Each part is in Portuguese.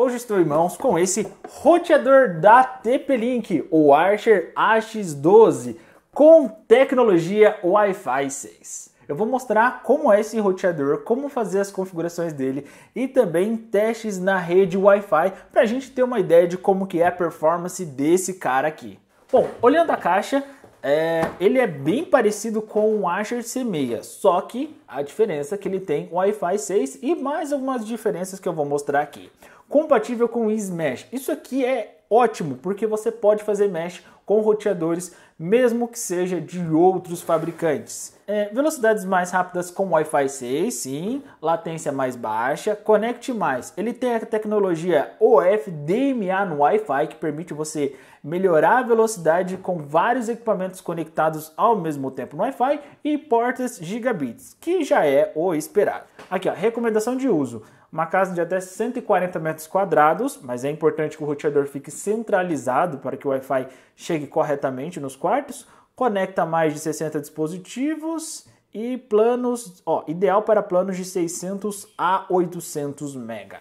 Hoje estou em mãos com esse roteador da TP-Link, o Archer AX12, com tecnologia Wi-Fi 6. Eu vou mostrar como é esse roteador, como fazer as configurações dele e também testes na rede Wi-Fi para a gente ter uma ideia de como que é a performance desse cara aqui. Bom, olhando a caixa, é, ele é bem parecido com o Asher C6, só que a diferença é que ele tem Wi-Fi 6 e mais algumas diferenças que eu vou mostrar aqui. Compatível com o Smash. Isso aqui é ótimo, porque você pode fazer mesh com roteadores, mesmo que seja de outros fabricantes. É, velocidades mais rápidas com Wi-Fi 6, sim. Latência mais baixa. Conecte mais. Ele tem a tecnologia OFDMA no Wi-Fi, que permite você melhorar a velocidade com vários equipamentos conectados ao mesmo tempo no Wi-Fi e portas gigabits, que já é o esperado. Aqui, ó, recomendação de uso. Uma casa de até 140 metros quadrados, mas é importante que o roteador fique centralizado para que o Wi-Fi chegue corretamente nos quartos. Conecta mais de 60 dispositivos e planos, ó, ideal para planos de 600 a 800 mega.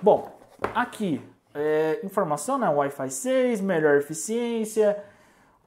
Bom, aqui é, informação, né? Wi-Fi 6, melhor eficiência.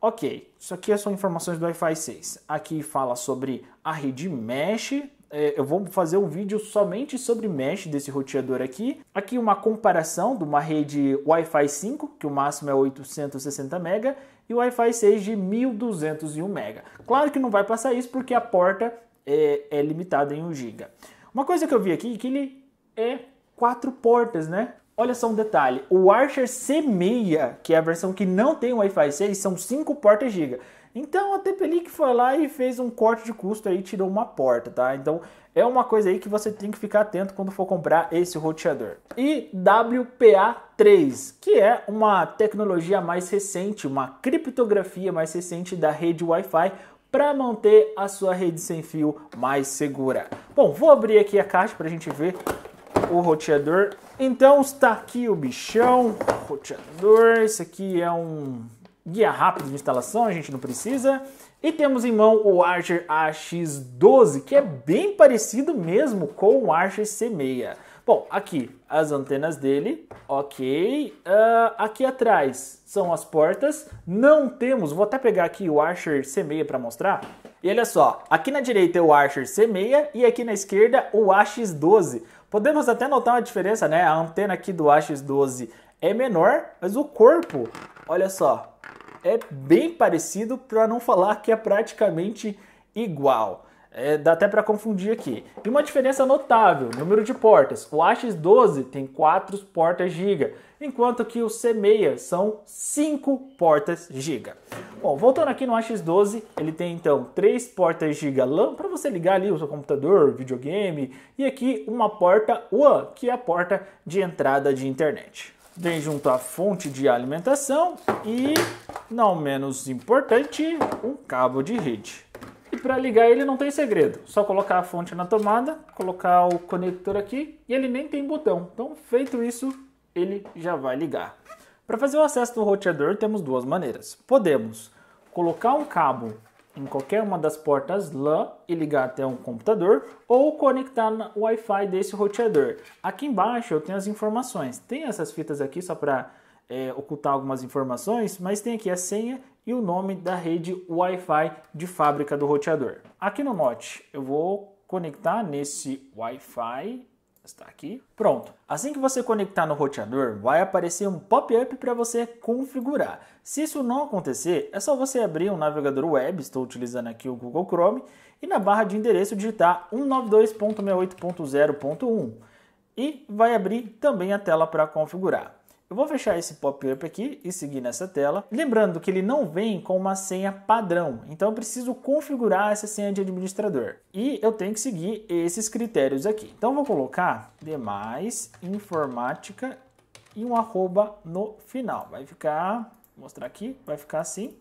Ok, isso aqui é são informações do Wi-Fi 6. Aqui fala sobre a rede mesh. É, eu vou fazer um vídeo somente sobre mesh desse roteador aqui. Aqui uma comparação de uma rede Wi-Fi 5, que o máximo é 860 MB, e Wi-Fi 6 de 1201 MB. Claro que não vai passar isso porque a porta é, é limitada em 1 GB. Uma coisa que eu vi aqui é que ele é quatro portas, né? Olha só um detalhe, o Archer C6, que é a versão que não tem Wi-Fi 6, são 5 portas giga. Então a Tepelic foi lá e fez um corte de custo aí, tirou uma porta, tá? Então é uma coisa aí que você tem que ficar atento quando for comprar esse roteador. E WPA3, que é uma tecnologia mais recente, uma criptografia mais recente da rede Wi-Fi para manter a sua rede sem fio mais segura. Bom, vou abrir aqui a caixa para a gente ver o roteador. Então está aqui o bichão, roteador. Esse aqui é um guia rápido de instalação, a gente não precisa. E temos em mão o Archer AX12, que é bem parecido mesmo com o Archer C6. Bom, aqui as antenas dele, ok. Uh, aqui atrás são as portas. Não temos, vou até pegar aqui o Archer C6 para mostrar. E olha só, aqui na direita é o Archer C6 e aqui na esquerda o AX12. Podemos até notar uma diferença, né? A antena aqui do ax 12 é menor, mas o corpo, olha só, é bem parecido, para não falar que é praticamente igual é, dá até para confundir aqui. E uma diferença notável, número de portas. O ax 12 tem 4 portas giga, enquanto que o C6 são 5 portas giga. Bom, voltando aqui no ax 12, ele tem então 3 portas giga LAN para você ligar ali o seu computador, videogame, e aqui uma porta WAN, que é a porta de entrada de internet. Vem junto a fonte de alimentação e, não menos importante, um cabo de rede para ligar ele não tem segredo. Só colocar a fonte na tomada, colocar o conector aqui e ele nem tem botão. Então, feito isso, ele já vai ligar. Para fazer o acesso do roteador, temos duas maneiras. Podemos colocar um cabo em qualquer uma das portas LAN e ligar até um computador ou conectar o Wi-Fi desse roteador. Aqui embaixo eu tenho as informações. Tem essas fitas aqui só para é, eh, ocultar algumas informações, mas tem aqui a senha e o nome da rede Wi-Fi de fábrica do roteador. Aqui no Note, eu vou conectar nesse Wi-Fi está aqui. Pronto. Assim que você conectar no roteador, vai aparecer um pop-up para você configurar. Se isso não acontecer, é só você abrir um navegador web, estou utilizando aqui o Google Chrome, e na barra de endereço digitar 192.68.0.1 e vai abrir também a tela para configurar. Eu vou fechar esse pop-up aqui e seguir nessa tela. Lembrando que ele não vem com uma senha padrão, então eu preciso configurar essa senha de administrador. E eu tenho que seguir esses critérios aqui. Então vou colocar demais informática e um arroba no final. Vai ficar, vou mostrar aqui, vai ficar assim.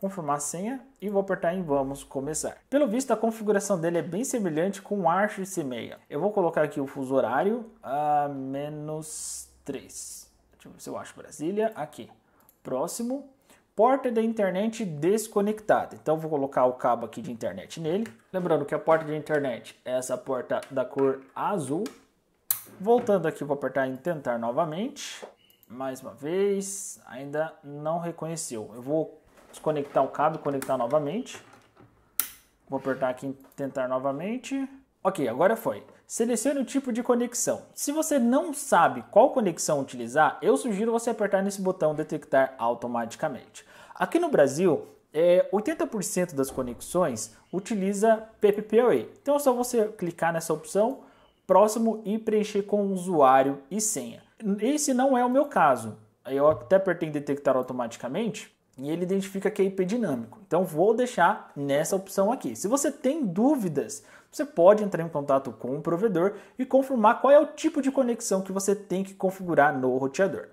confirmar a senha e vou apertar em vamos começar. Pelo visto a configuração dele é bem semelhante com o Arch C6. Eu vou colocar aqui o fuso horário a menos 3. Deixa eu ver se eu acho Brasília. Aqui. Próximo. Porta da internet desconectada. Então vou colocar o cabo aqui de internet nele. Lembrando que a porta de internet é essa porta da cor azul. Voltando aqui, vou apertar em tentar novamente. Mais uma vez, ainda não reconheceu. Eu vou desconectar o cabo, conectar novamente. Vou apertar aqui em tentar novamente. Ok, agora foi selecione o tipo de conexão. Se você não sabe qual conexão utilizar, eu sugiro você apertar nesse botão detectar automaticamente. Aqui no Brasil, é, 80% das conexões utiliza PPPoE. Então é só você clicar nessa opção, próximo e preencher com usuário e senha. Esse não é o meu caso. Eu até apertei em detectar automaticamente e ele identifica que é IP dinâmico. Então vou deixar nessa opção aqui. Se você tem dúvidas você pode entrar em contato com o provedor e confirmar qual é o tipo de conexão que você tem que configurar no roteador.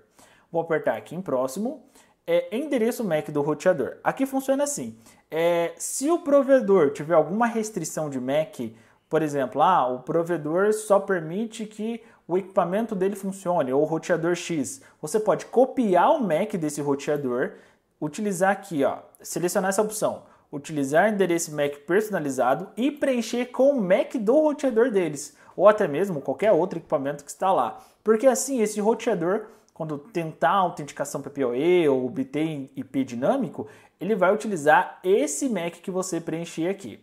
Vou apertar aqui em próximo. É endereço MAC do roteador. Aqui funciona assim: é, se o provedor tiver alguma restrição de MAC, por exemplo, ah, o provedor só permite que o equipamento dele funcione, ou o roteador X. Você pode copiar o MAC desse roteador, utilizar aqui, ó, selecionar essa opção, utilizar endereço MAC personalizado e preencher com o MAC do roteador deles, ou até mesmo qualquer outro equipamento que está lá. Porque assim, esse roteador, quando tentar autenticação PPOE ou obter IP dinâmico, ele vai utilizar esse MAC que você preencher aqui.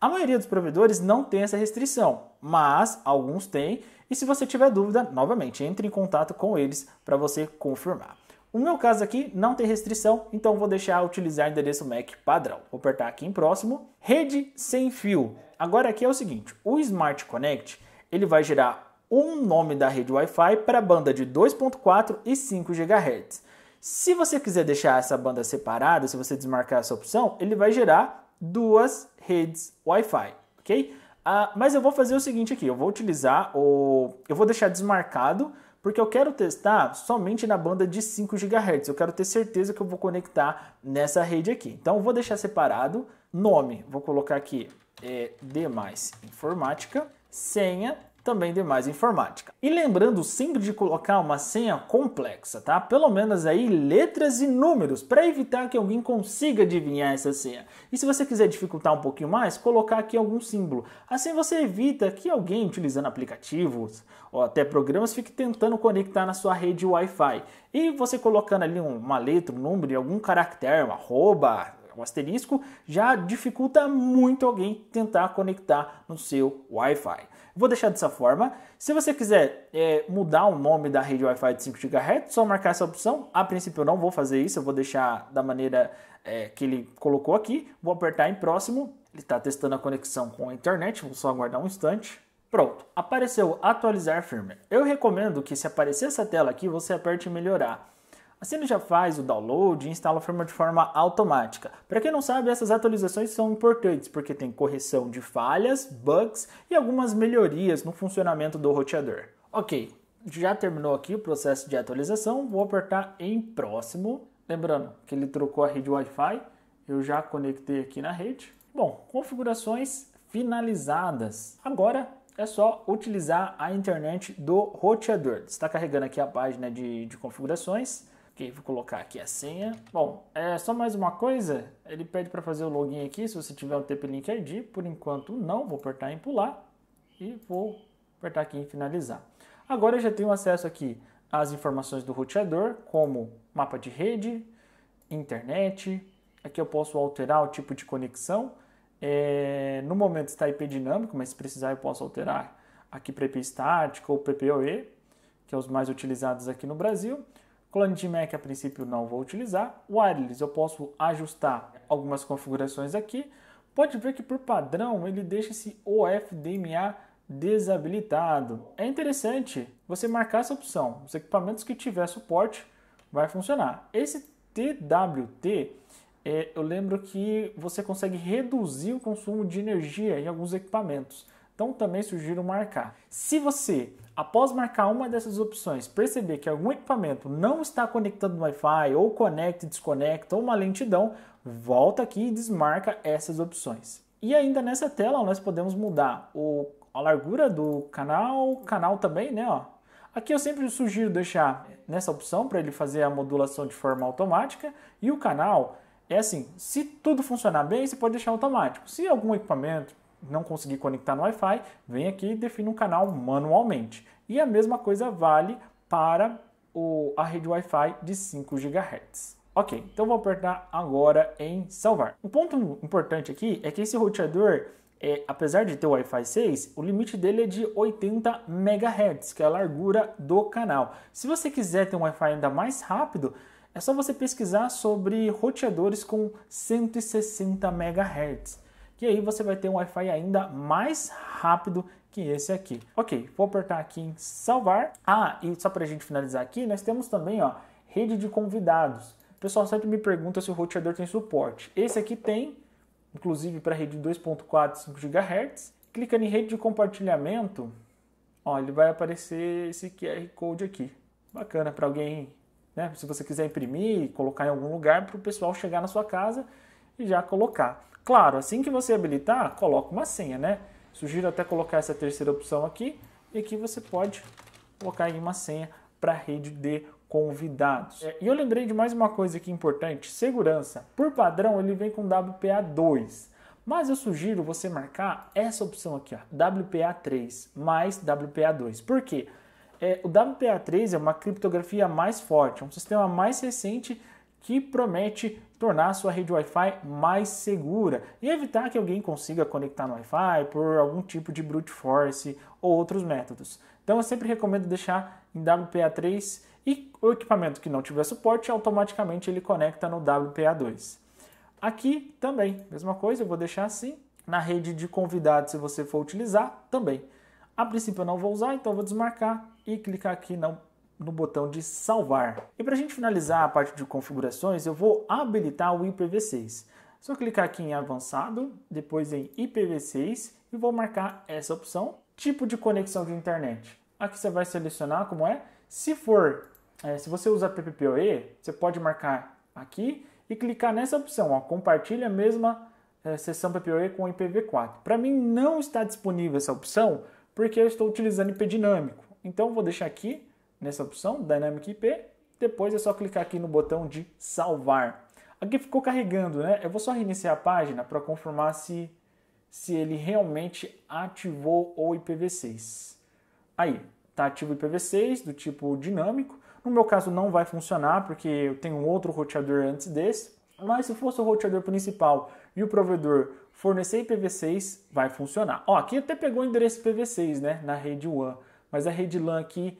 A maioria dos provedores não tem essa restrição, mas alguns têm, e se você tiver dúvida, novamente entre em contato com eles para você confirmar. O meu caso aqui não tem restrição, então vou deixar utilizar endereço MAC padrão. Vou apertar aqui em próximo. Rede sem fio. Agora aqui é o seguinte, o Smart Connect ele vai gerar um nome da rede Wi-Fi para a banda de 2.4 e 5 GHz. Se você quiser deixar essa banda separada, se você desmarcar essa opção, ele vai gerar duas redes Wi-Fi, ok? Ah, mas eu vou fazer o seguinte aqui, eu vou utilizar o... eu vou deixar desmarcado porque eu quero testar somente na banda de 5 GHz. Eu quero ter certeza que eu vou conectar nessa rede aqui. Então eu vou deixar separado. Nome, vou colocar aqui é, D mais informática. Senha, também de mais informática. E lembrando sempre de colocar uma senha complexa, tá? Pelo menos aí letras e números, para evitar que alguém consiga adivinhar essa senha. E se você quiser dificultar um pouquinho mais, colocar aqui algum símbolo. Assim você evita que alguém utilizando aplicativos ou até programas fique tentando conectar na sua rede Wi-Fi. E você colocando ali uma letra, um número, algum caractere, um arroba, um asterisco, já dificulta muito alguém tentar conectar no seu Wi-Fi. Vou deixar dessa forma. Se você quiser é, mudar o nome da rede Wi-Fi de 5 GHz, só marcar essa opção. A princípio eu não vou fazer isso, eu vou deixar da maneira é, que ele colocou aqui. Vou apertar em próximo. Ele está testando a conexão com a internet, vou só aguardar um instante. Pronto, apareceu atualizar firmware. Eu recomendo que se aparecer essa tela aqui, você aperte melhorar ele já faz o download e instala a firmware de forma automática. Para quem não sabe, essas atualizações são importantes porque tem correção de falhas, bugs e algumas melhorias no funcionamento do roteador. Ok, já terminou aqui o processo de atualização, vou apertar em próximo. Lembrando que ele trocou a rede Wi-Fi, eu já conectei aqui na rede. Bom, configurações finalizadas. Agora é só utilizar a internet do roteador. Está carregando aqui a página de, de configurações Ok, vou colocar aqui a senha. Bom, é só mais uma coisa. Ele pede para fazer o login aqui, se você tiver o TP-Link ID. Por enquanto não, vou apertar em pular e vou apertar aqui em finalizar. Agora eu já tenho acesso aqui às informações do roteador, como mapa de rede, internet. Aqui eu posso alterar o tipo de conexão. É, no momento está IP dinâmico, mas se precisar eu posso alterar aqui para IP estático ou PPOE, que são é os mais utilizados aqui no Brasil. Clone de Mac a princípio não vou utilizar. Wireless eu posso ajustar algumas configurações aqui. Pode ver que por padrão ele deixa esse OFDMA desabilitado. É interessante você marcar essa opção. Os equipamentos que tiver suporte vai funcionar. Esse TWT, é, eu lembro que você consegue reduzir o consumo de energia em alguns equipamentos. Então também sugiro marcar. Se você Após marcar uma dessas opções, perceber que algum equipamento não está conectando no Wi-Fi, ou conecta e desconecta, ou uma lentidão, volta aqui e desmarca essas opções. E ainda nessa tela nós podemos mudar o, a largura do canal, canal também, né? Ó. Aqui eu sempre sugiro deixar nessa opção para ele fazer a modulação de forma automática e o canal é assim, se tudo funcionar bem, você pode deixar automático. Se algum equipamento não conseguir conectar no Wi-Fi, vem aqui e define um canal manualmente. E a mesma coisa vale para o, a rede Wi-Fi de 5 GHz. Ok, então vou apertar agora em salvar. Um ponto importante aqui é que esse roteador, é, apesar de ter o Wi-Fi 6, o limite dele é de 80 MHz, que é a largura do canal. Se você quiser ter um Wi-Fi ainda mais rápido, é só você pesquisar sobre roteadores com 160 MHz que aí você vai ter um Wi-Fi ainda mais rápido que esse aqui. Ok, vou apertar aqui em salvar. Ah, e só para a gente finalizar aqui, nós temos também ó, rede de convidados. O pessoal sempre me pergunta se o roteador tem suporte. Esse aqui tem, inclusive para rede 2.45 GHz. Clicando em rede de compartilhamento, ó, ele vai aparecer esse QR Code aqui. Bacana para alguém, né? Se você quiser imprimir e colocar em algum lugar para o pessoal chegar na sua casa e já colocar. Claro, assim que você habilitar, coloca uma senha, né? Sugiro até colocar essa terceira opção aqui e aqui você pode colocar aí uma senha para a rede de convidados. É, e eu lembrei de mais uma coisa aqui importante, segurança. Por padrão, ele vem com WPA2, mas eu sugiro você marcar essa opção aqui, ó, WPA3 mais WPA2. Por quê? É, o WPA3 é uma criptografia mais forte, é um sistema mais recente que promete tornar sua rede Wi-Fi mais segura e evitar que alguém consiga conectar no Wi-Fi por algum tipo de brute force ou outros métodos. Então eu sempre recomendo deixar em WPA3 e o equipamento que não tiver suporte automaticamente ele conecta no WPA2. Aqui também, mesma coisa, eu vou deixar assim. Na rede de convidados, se você for utilizar, também. A princípio eu não vou usar, então eu vou desmarcar e clicar aqui não no botão de salvar. E para a gente finalizar a parte de configurações, eu vou habilitar o IPv6. É só clicar aqui em avançado, depois em IPv6 e vou marcar essa opção, tipo de conexão de internet. Aqui você vai selecionar como é. Se for, é, se você usa PPPoE, você pode marcar aqui e clicar nessa opção, ó, compartilha a mesma é, sessão PPoE com IPv4. Para mim não está disponível essa opção porque eu estou utilizando IP dinâmico. Então vou deixar aqui nessa opção, Dynamic IP. Depois é só clicar aqui no botão de salvar. Aqui ficou carregando, né? Eu vou só reiniciar a página para confirmar se, se ele realmente ativou o IPv6. Aí, está ativo o IPv6 do tipo dinâmico. No meu caso não vai funcionar porque eu tenho um outro roteador antes desse. Mas se fosse o roteador principal e o provedor fornecer IPv6, vai funcionar. Ó, aqui até pegou o endereço IPv6, né, na rede WAN, mas a rede LAN aqui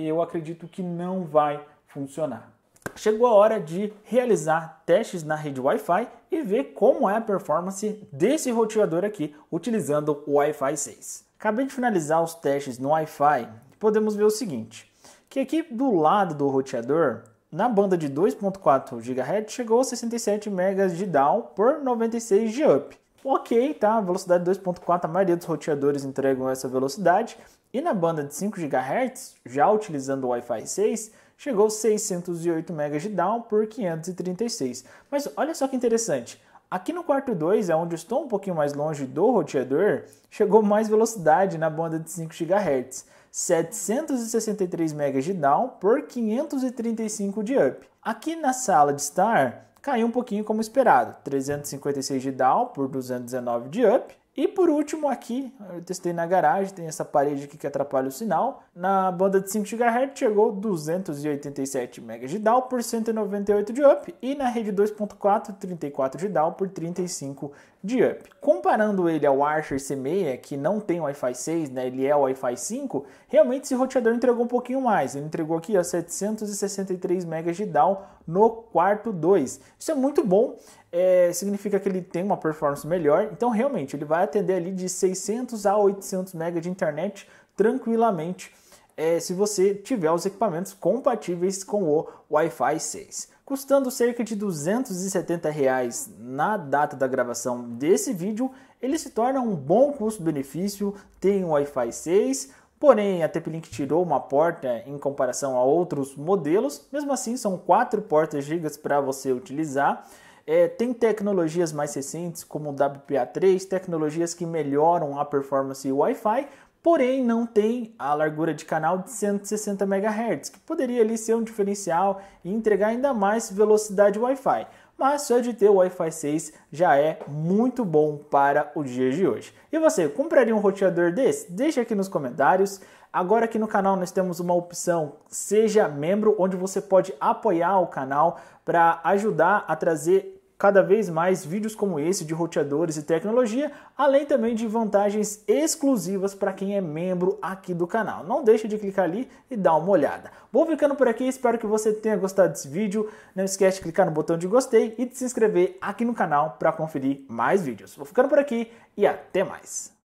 e eu acredito que não vai funcionar. Chegou a hora de realizar testes na rede Wi-Fi e ver como é a performance desse roteador aqui utilizando o Wi-Fi 6. Acabei de finalizar os testes no Wi-Fi podemos ver o seguinte, que aqui do lado do roteador na banda de 2.4 GHz chegou a 67 MB de down por 96 de up. Ok, tá? Velocidade 2.4, a maioria dos roteadores entregam essa velocidade. E na banda de 5 GHz, já utilizando o Wi-Fi 6, chegou 608 MB de down por 536. Mas olha só que interessante. Aqui no quarto 2, é onde estou um pouquinho mais longe do roteador, chegou mais velocidade na banda de 5 GHz, 763 MB de down por 535 de up. Aqui na sala de estar, caiu um pouquinho como esperado, 356 de down por 219 de up. E por último aqui, eu testei na garagem, tem essa parede aqui que atrapalha o sinal. Na banda de 5 GHz chegou 287 MB de down por 198 de up e na rede 2.4 34 de down por 35 de up. Comparando ele ao Archer C6, que não tem Wi-Fi 6, né, ele é Wi-Fi 5, realmente esse roteador entregou um pouquinho mais. Ele entregou aqui ó, 763 MB de down no quarto 2. Isso é muito bom, é, significa que ele tem uma performance melhor. Então, realmente, ele vai atender ali de 600 a 800 MB de internet tranquilamente é, se você tiver os equipamentos compatíveis com o Wi-Fi 6. Custando cerca de R$ 270 reais na data da gravação desse vídeo, ele se torna um bom custo-benefício, tem Wi-Fi 6, porém a TP-Link tirou uma porta em comparação a outros modelos, mesmo assim são quatro portas gigas para você utilizar. É, tem tecnologias mais recentes como o WPA3, tecnologias que melhoram a performance Wi-Fi, porém não tem a largura de canal de 160 MHz, que poderia ali ser um diferencial e entregar ainda mais velocidade Wi-Fi. Mas só de ter o Wi-Fi 6 já é muito bom para o dia de hoje. E você, compraria um roteador desse? Deixa aqui nos comentários. Agora aqui no canal nós temos uma opção Seja Membro, onde você pode apoiar o canal para ajudar a trazer cada vez mais vídeos como esse de roteadores e tecnologia, além também de vantagens exclusivas para quem é membro aqui do canal. Não deixe de clicar ali e dar uma olhada. Vou ficando por aqui, espero que você tenha gostado desse vídeo. Não esquece de clicar no botão de gostei e de se inscrever aqui no canal para conferir mais vídeos. Vou ficando por aqui e até mais.